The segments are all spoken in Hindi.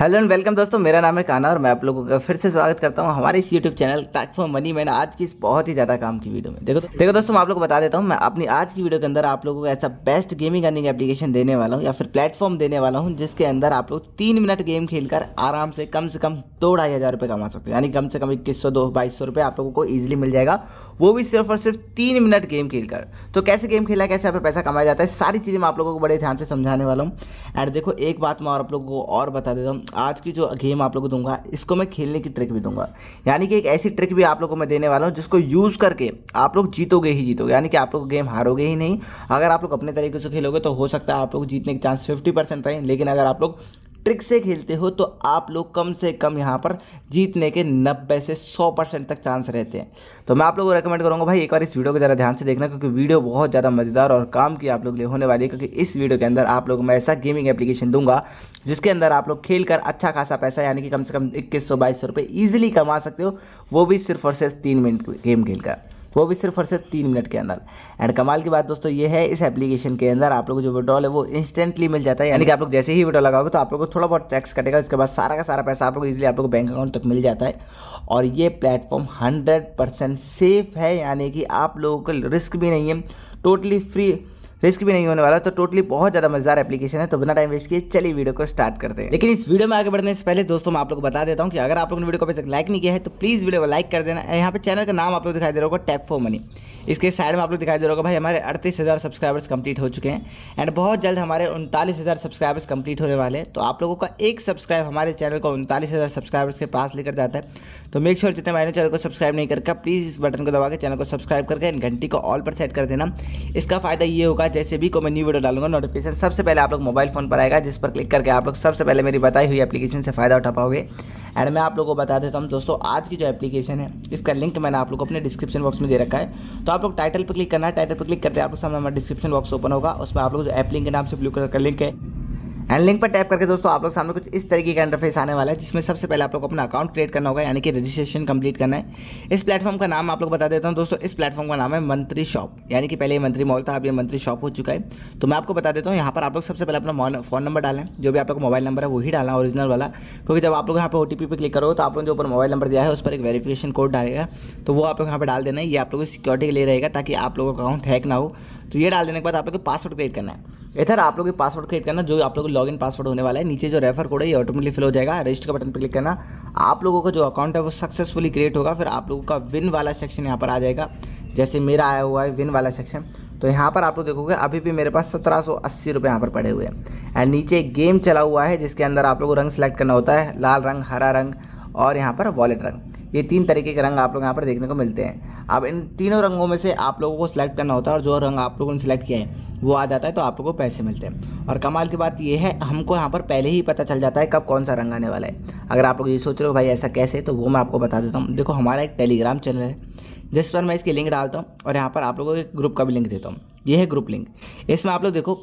हेलो एंड वेलकम दोस्तों मेरा नाम है काना और मैं आप लोगों का फिर से स्वागत करता हूँ हमारे इस यूट्यूब चैनल प्लेटफॉर्म मनी मैंने आज की इस बहुत ही ज़्यादा काम की वीडियो में देखो तो, देखो दोस्तों मैं आप लोग बता देता हूँ मैं अपनी आज की वीडियो के अंदर आप लोगों को ऐसा बेस्ट गेमिंग अर्निंग एप्लीकेशन देने वाला हूँ या फिर प्लेटफॉर्म देने वाला हूँ जिसके अंदर आप लोग तीन मिनट गेम खेलकर आराम से कम से कम दो ढाई हज़ार रुपये कमा सकते हो यानी कम से कम इक्कीस सौ दो बाईस सौ रुपये आप लोगों को ईजिली मिल जाएगा वो भी सिर्फ और सिर्फ तीन मिनट गेम खेलकर तो कैसे गेम खेला कैसे आप पैसा कमाया जाता है सारी चीज़ें मैं आप लोगों को बड़े ध्यान से समझाने वाला हूँ एंड देखो एक बात मैं और आप लोगों को और बता देता हूँ आज की जो गेम आप लोगों को दूंगा इसको मैं खेलने की ट्रिक भी दूंगा यानी कि एक ऐसी ट्रिक भी आप लोग को मैं देने वाला हूँ जिसको यूज़ करके आप लोग जीतोगे ही जीतोगे यानी कि आप लोग गेम हारोगे ही नहीं अगर आप लोग अपने तरीके से खेलोगे तो हो सकता है आप लोग जीतने के चांस फिफ्टी परसेंट रहें लेकिन अगर आप लोग ट्रिक से खेलते हो तो आप लोग कम से कम यहाँ पर जीतने के नब्बे से सौ परसेंट तक चांस रहते हैं तो मैं आप लोगों को रेकमेंड करूँगा भाई एक बार इस वीडियो को ज़रा ध्यान से देखना क्योंकि वीडियो बहुत ज़्यादा मज़ेदार और काम की आप लोग लिए होने वाली है क्योंकि इस वीडियो के अंदर आप लोग मैं ऐसा गेमिंग एप्लीकेशन दूंगा जिसके अंदर आप लोग खेल कर अच्छा खासा पैसा यानी कि कम से कम इक्कीस सौ बाईस सौ रुपये ईजिली कमा सकते हो वो भी सिर्फ और सिर्फ तीन मिनट गेम खेल कर वो भी सिर्फ और सिर्फ तीन मिनट के अंदर एंड कमाल की बात दोस्तों ये है इस एप्लीकेशन के अंदर आप लोग जो विड्रॉल है वो इंस्टेंटली मिल जाता है यानी कि आप लोग जैसे ही विड्रॉल लगाओगे तो आप लोग को थोड़ा बहुत टैक्स कटेगा उसके बाद सारा का सारा पैसा आप लोग इजिली आप लोग बैंक अकाउंट तक मिल जाता है और ये प्लेटफॉर्म हंड्रेड सेफ है यानी कि आप लोगों को रिस्क भी नहीं है टोटली फ्री रिस्क भी नहीं होने वाला तो टोटली बहुत ज़्यादा मजेदार एप्लीकेशन है तो बिना टाइम वेस्ट किए चलिए वीडियो को स्टार्ट करते हैं लेकिन इस वीडियो में आगे बढ़ने से पहले दोस्तों मैं आप लोग को बता देता हूँ कि अगर आप लोगों ने वीडियो को अभी तक लाइक नहीं किया है तो प्लीज़ वीडियो को लाइक कर देना यहाँ पर चैनल का नाम आप लोग दिखाई दे रहा होगा टैक फॉर मनी इसके साइड में आप लोग दिखाई दे रहा होगा भाई हमारे अड़तीस हज़ार सब्सक्राइबर्स कंप्लीट हो चुके हैं एंड बहुत जल्द हमारे उनतालीस हज़ार सब्सक्राइबर्स कंप्लीट होने वाले हैं तो आप लोगों का एक सब्सक्राइब हमारे चैनल को उनतालीस हज़ार सब्सक्राइबर्स के पास लेकर जाता है तो मेक श्योर जितने मैंने चैनल को सब्सक्राइब नहीं करके प्लीज़ इस बटन को दबा के चैनल को सब्सक्राइब करके घंटी को ऑल पर सेट कर देना इसका फ़ायदा ये होगा जैसे भी को मैं न्यू वीडियो डालूंगा नोटिफिकेशन सबसे पहले आप लोग मोबाइल फ़ोन पर आएगा जिस पर क्लिक करके आप लोग सबसे पहले मेरी बताई हुई एप्लीकेशन से फ़ायदा उठा पाओगे एंड मैं आप लोगों को बता देता हूँ दोस्तों आज की जो एप्लीकेशन है इसका लिंक मैंने आप लोग को अपने डिस्क्रिप्शन बॉक्स में दे रखा है तो आप लोग टाइटल पर क्लिक करना है टाइटल पर क्लिक करते आप लोग सामने हमारा डिस्क्रिप्शन बॉक्स ओपन होगा उसमें आप लोग जो एप लिंक के नाम से ब्लू कलर का लिंक है एंड लिंक पर टैप करके दोस्तों आप लोग सामने कुछ इस तरीके का इंटरफेस आने वाला है जिसमें सबसे पहले आप लोग को अपना अकाउंट क्रिएट करना होगा यानी कि रजिस्ट्रेशन कंप्लीट करना है इस प्लेटफॉर्म का नाम आप लोग बता देता हूँ दोस्तों इस प्लेटफॉर्म का नाम है मंत्री शॉप यानी कि पहले ये मंत्री मॉल था अब ये मंत्री शॉप हो चुका है तो मैं आपको बता देता हूँ यहाँ पर आप लोग सबसे पहले अपना फोन नंबर डालें जो भी आप लोग मोबाइल नंबर है वही डालना ओरिजिनल वाला क्योंकि जब आप लोग यहाँ पर ओ पे क्लिक करो तो आप लोग जो ऊपर मोबाइल नंबर दिया है उस पर एक वेरीफिकेशन कोड डालेगा तो वो आप लोग यहाँ पर डाल देना है ये आप लोग सिक्योरिटी के लिए रहेगा ताकि आप लोगों का अकाउंट हैक ना हो तो ये डाल देने के बाद आप लोग को पासवर्ड क्रिएट करना है इधर आप लोग पासवर्ड क्रिएट करना जो आप लोग लॉग इन पासवर्ड होने वाला है नीचे जो रेफर कोड है ये ऑटोमेटिकली फिल हो जाएगा रजिस्टर का बटन पर क्लिक करना आप लोगों का जो अकाउंट है वो सक्सेसफुली क्रिएट होगा फिर आप लोगों का विन वाला सेक्शन यहाँ पर आ जाएगा जैसे मेरा आया हुआ है विन वाला सेक्शन तो यहाँ पर आप लोग देखोगे अभी भी मेरे पास सत्रह सौ अस्सी रुपये यहाँ पर पड़े हुए हैं एंड नीचे एक गेम चला हुआ है जिसके अंदर आप लोग को रंग सेलेक्ट करना होता है लाल रंग हरा रंग और यहाँ पर वॉलेट रंग ये तीन तरीके के रंग आप लोग यहाँ पर देखने को मिलते हैं अब इन तीनों रंगों में से आप लोगों को सिलेक्ट करना होता है और जो रंग आप लोगों ने सिलेक्ट किया है वो आ जाता है तो आप लोगों को पैसे मिलते हैं और कमाल की बात ये है हमको यहाँ पर पहले ही पता चल जाता है कब कौन सा रंग आने वाला है अगर आप लोग ये सोच रहे हो भाई ऐसा कैसे तो वो मैं आपको बता देता हूँ देखो हमारा एक टेलीग्राम चैनल है जिस पर मैं इसकी लिंक डालता हूँ और यहाँ पर आप लोगों को एक ग्रुप का भी लिंक देता हूँ ये है ग्रुप लिंक इसमें आप लोग देखो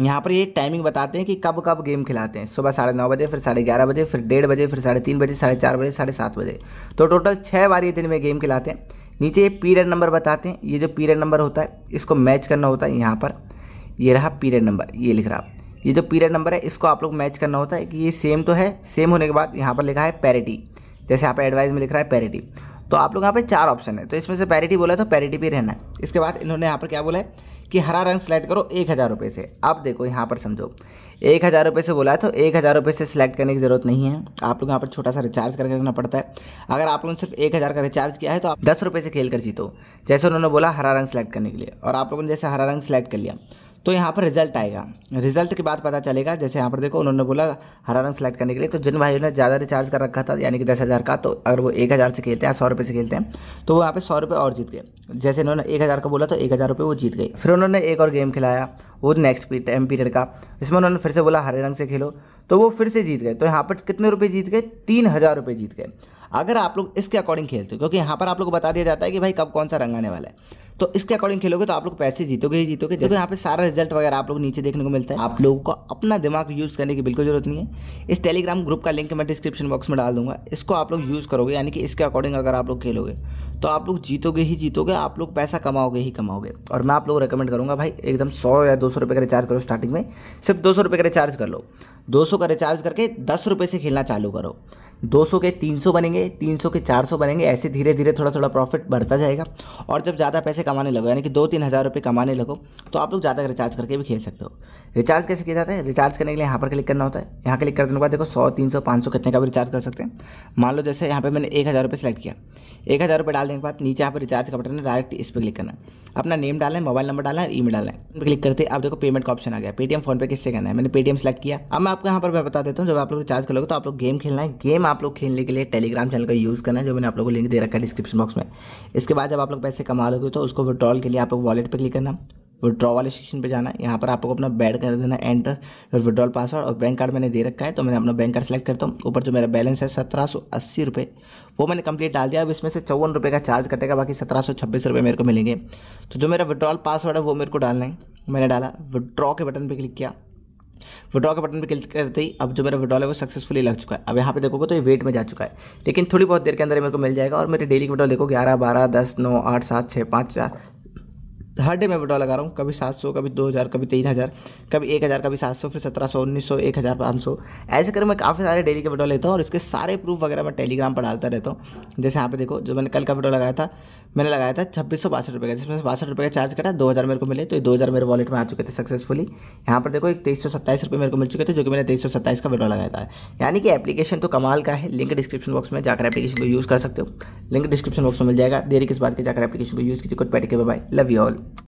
यहाँ पर ये टाइमिंग बताते हैं कि कब कब गेम खिलाते हैं सुबह साढ़े नौ बजे फिर साढ़े ग्यारह बजे फिर डेढ़ बजे फिर साढ़े तीन बजे साढ़े चार बजे साढ़े सात बजे तो टोटल छः बार ये दिन में गेम खिलाते हैं नीचे ये पीरियड नंबर बताते हैं ये जो पीरियड नंबर होता है इसको मैच करना होता है यहाँ पर ये रहा पीरियड नंबर ये लिख रहा ये जो पीरियड नंबर है इसको आप लोग मैच करना होता है कि ये सेम तो है सेम होने के बाद यहाँ पर लिखा है पैरिटी जैसे यहाँ पर एडवाइस में लिख रहा है पैरिटी तो आप लोग यहाँ पर चार ऑप्शन है तो इसमें से पैरिटी बोला तो पैरिटी भी रहना है इसके बाद इन्होंने यहाँ पर क्या बोला है कि हरा रंग सेलेक्ट करो एक हज़ार रुपये से आप देखो यहाँ पर समझो एक हज़ार रुपये से बोला है तो एक हज़ार रुपये से सिलेक्ट करने की ज़रूरत नहीं है आप लोग यहाँ पर छोटा सा रिचार्ज करके रखना पड़ता है अगर आप लोगों ने सिर्फ एक हज़ार का रिचार्ज किया है तो आप दस रुपये से खेल कर जीतो जैसे उन्होंने बोला हरा रंग सेलेक्ट करने के लिए और आप लोगों ने जैसे हरा रंग सेलेक्ट कर लिया तो यहाँ पर रिजल्ट आएगा रिजल्ट के बाद पता चलेगा जैसे यहाँ पर देखो उन्होंने बोला हरा रंग सेलेक्ट करने के लिए तो जिन भाइयों ने ज़्यादा रिचार्ज कर रखा था यानी कि दस हज़ार का तो अगर वो एक हज़ार से खेलते हैं सौ रुपये से खेलते हैं तो वो यहाँ पे सौ रुपये और जीत गए जैसे इन्होंने एक हज़ार का बोला तो एक हज़ार रुपये वो जीत गए फिर उन्होंने एक और गेम खिलाया वो नेक्स्ट टाइम पीरियड का इसमें उन्होंने फिर से बोला हरे रंग से खेलो तो वो फिर से जीत गए तो यहाँ पर कितने रुपये जीत गए तीन हज़ार रुपये जीत गए अगर आप लोग इसके अकॉर्डिंग खेलते हो क्योंकि यहाँ पर आप लोग को बता दिया जाता है कि भाई कब कौन सा रंग आने वाला है तो इसके अकॉर्डिंग खेलोगे तो आप लोग पैसे जीतोगे ही जीतोगे जैसे यहाँ पे सारा रिजल्ट वगैरह आप लोग नीचे देखने को मिलता है आप लोगों को अपना दिमाग यूज़ करने की बिल्कुल जरूरत नहीं है इस टेलीग्राम ग्रुप का लिंक मैं डिस्क्रिप्शन बॉक्स में डाल दूंगा इसको आप लोग यूज़ करोगे यानी कि इसके अकॉर्डिंग अगर आप लोग खेलोगे तो आप लोग जीतोगे ही जीतोगे आप लोग पैसा कमाओगे ही कमाओगे और मैं आप लोग रिकमेंड करूँगा भाई एकदम सौ या दो सौ रुपये का रिचार्ज करो स्टार्टिंग में सिर्फ दो सौ रुपये का रिचार्ज कर लो 200 का रिचार्ज करके दस रुपये से खेलना चालू करो 200 के 300 बनेंगे 300 के 400 बनेंगे ऐसे धीरे धीरे थोड़ा थोड़ा प्रॉफिट बढ़ता जाएगा और जब ज़्यादा पैसे कमाने लगो यानी कि दो तीन हज़ार रुपये कमाने लगो तो आप लोग ज़्यादा रिचार्ज करके भी खेल सकते हो रिचार्ज कैसे किया जाता है रिचार्ज करने के लिए यहाँ पर क्लिक करना होता है यहाँ क्लिक करने के बाद देखो सौ तीन सौ पाँच सौ कितने का भी रिचार्ज कर सकते हैं मान लो जैसे यहाँ पर मैंने एक हज़ार रुपये सेलेक्ट किया एक हज़ार रुपये डालने के बाद नीचे यहाँ पर रिचार्ज का बटन है डायरेक्ट इस पर क्लिक करना है अपना नेम डालना है मोबाइल नंबर डालना है ई मेल डालना है क्लिक करते आप देखो पेमेंट का ऑप्शन आ गया पेटीएम फोन पे किससे करना है मैंने पेटीएम सेलेक्ट किया अब मैं आपको यहाँ पर मैं बता देता हूँ जब आप लोग रिचार्ज कर लोगे तो आप लोग गेम खेलना है गेम आप लोग खेलने के लिए टेलीग्राम चैनल का यूज़ करना है जो मैंने आप लोगों को लिंक दे रखा है डिस्क्रिप्शन बॉक्स में इसके बाद जब आप लोग पैसे कमा लोगे तो उसको विड्रॉल के लिए आप लोग वॉलेट पर क्लिक करना विड्रॉ वाले सेक्शन पर जाना यहाँ पर आप लोग अपना बैड कर देना एंटर फिर विड्रॉल पासवर्ड और बैंक कार्ड मैंने दे रखा है तो मैंने अपना बैंक कार्ड सेलेक्ट करता हूँ ऊपर जो मेरा बैलेंस है सत्रह सौ अस्सी रुपये वो मैंने कंप्लीट डाल दिया अब इसमें से चौवन रुपये का चार्ज कटेगा बाकी सत्रह सौ छब्बीस रुपये मेरे को मिलेंगे तो जो मेरा विड्रॉल पासवर्ड है वो मेरे को डालना है मैंने डाला विड्रॉ के बटन पर क्लिक किया विड्रॉ के बटन पर क्लिक करते ही अब जो मेरा विड्रॉल है वो सक्सेसफुली लग चुका है अब यहाँ पे देखोगे तो ये वेट में जा चुका है लेकिन थोड़ी बहुत देर के अंदर मेरे को मिल जाएगा और मेरे डेली विड्रॉल देखो ग्यारह बारह दस नौ आठ सात छः पाँच चार हर डे मैं विड्रॉ लगा रहा हूँ कभी सात सौ कभी दो हज़ार कभी तीन हज़ार कभी एक हज़ार कभी सात सौ फिर सत्रह सौ उन्नीस सौ एक हज़ार पाँच सौ ऐसे कर मैं काफ़ी सारे डेली के विड्रॉ लेता हूँ और इसके सारे प्रूफ वगैरह मैं टेलीग्राम पर डालता रहता हूँ जैसे यहाँ पे देखो जो मैंने कल का विड्रॉ लगाया था मैंने लगाया था छब्बीस सौ बासठ रुपये का जिसमें से बासठ रुपये का चार्ज कटा दो हज़ार मेरे को मिले तो दो हज़ार मेरे वॉलेट में आ चुके थे सक्सेसफुली यहाँ पर देखो एक तेईस सौ सत्ताईस रुपये मेरे को मिल चुके थे जो कि मैंने तेईस सौ सत्ताईस का विड्रॉ लगाया था यानी कि एप्लीकेशन तो कमाल का है लिंक डिस्क्रिप्शन बॉक्स में जाकर एप्लीकेशन को यूज़ कर सकते हो लिंक डिस्क्रिप्शन बॉक्स में मिल जाएगा देरी किस बात की जाकर एप्लीकेशन को यूज़ कीजिए कुछ बैठ के बाय लव यू ऑल